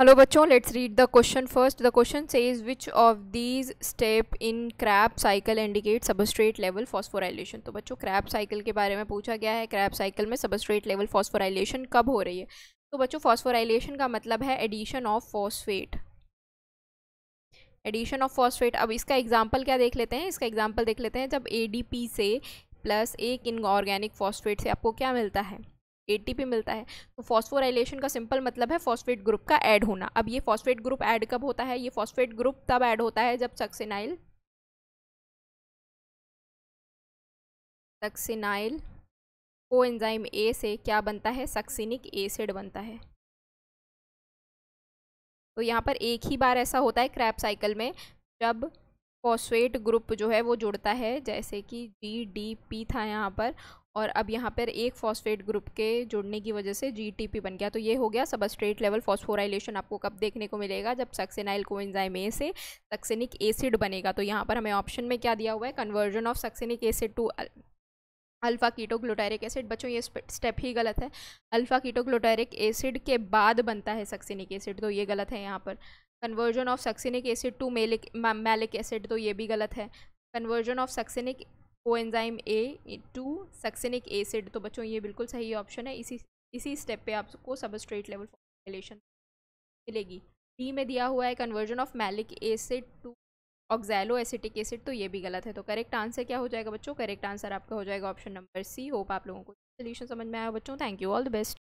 hello बच्चों let's read the question first the question says is which of these step in Krebs cycle indicate substrate level phosphorylation तो बच्चों Krebs cycle के बारे में पूछा गया है क्रैप साइकिल में सबस्ट्रेट लेवल फॉस्फोराइलेशन कब हो रही है तो बच्चों फॉस्फोराइलेशन का मतलब है addition of phosphate addition of phosphate अब इसका एग्जाम्पल क्या देख लेते हैं इसका एग्जाम्पल देख लेते हैं जब ए से प्लस एक इनऑर्गेनिक फॉस्फेट से आपको क्या मिलता है एटीपी मिलता है तो फॉस्फोराइलेशन का सिंपल मतलब है फॉस्फेट ग्रुप का ऐड होना अब ये फॉस्फेट ग्रुप ऐड कब होता है ये फॉस्फेट ग्रुप तब ऐड होता है जब सक्सेनाइल सक्सेनाइल को एंजाइम ए से क्या बनता है सक्सिनिक एसिड बनता है तो यहाँ पर एक ही बार ऐसा होता है क्रैप साइकिल में जब फॉस्फेट ग्रुप जो है वो जुड़ता है जैसे कि जी डी पी था यहाँ पर और अब यहाँ पर एक फॉस्फेट ग्रुप के जुड़ने की वजह से जी टी पी बन गया तो ये हो गया सब स्ट्रेट लेवल फॉस्फोराइलेशन आपको कब देखने को मिलेगा जब सक्सेनाइल एंजाइम ए से सक्सेनिक एसिड बनेगा तो यहाँ पर हमें ऑप्शन में क्या दिया हुआ है conversion of succinic acid to alpha ketoglutaric acid बच्चों ये स्टेप ही गलत है अल्फ़ा कीटोग्लूटारिक एसिड के बाद बनता है सक्सेनिक एसिड तो ये गलत है यहाँ पर conversion of succinic acid to malic malic acid तो ये भी गलत है कन्वर्जन ऑफ सक्सिनिक को ए टू सक्सिनिक एसिड तो बच्चों ये बिल्कुल सही ऑप्शन है इसी इसी स्टेप पे आपको सबस्ट्रेट लेवल फॉर्मुलेशन मिलेगी डी में दिया हुआ है conversion of malic acid to oxaloacetic acid तो ये भी गलत है तो करेक्ट आंसर क्या हो जाएगा बच्चों करेक्ट आंसर आपका हो जाएगा ऑप्शन नंबर सी होप आप लोगों को सोल्यूशन समझ में आया बच्चों thank you all the best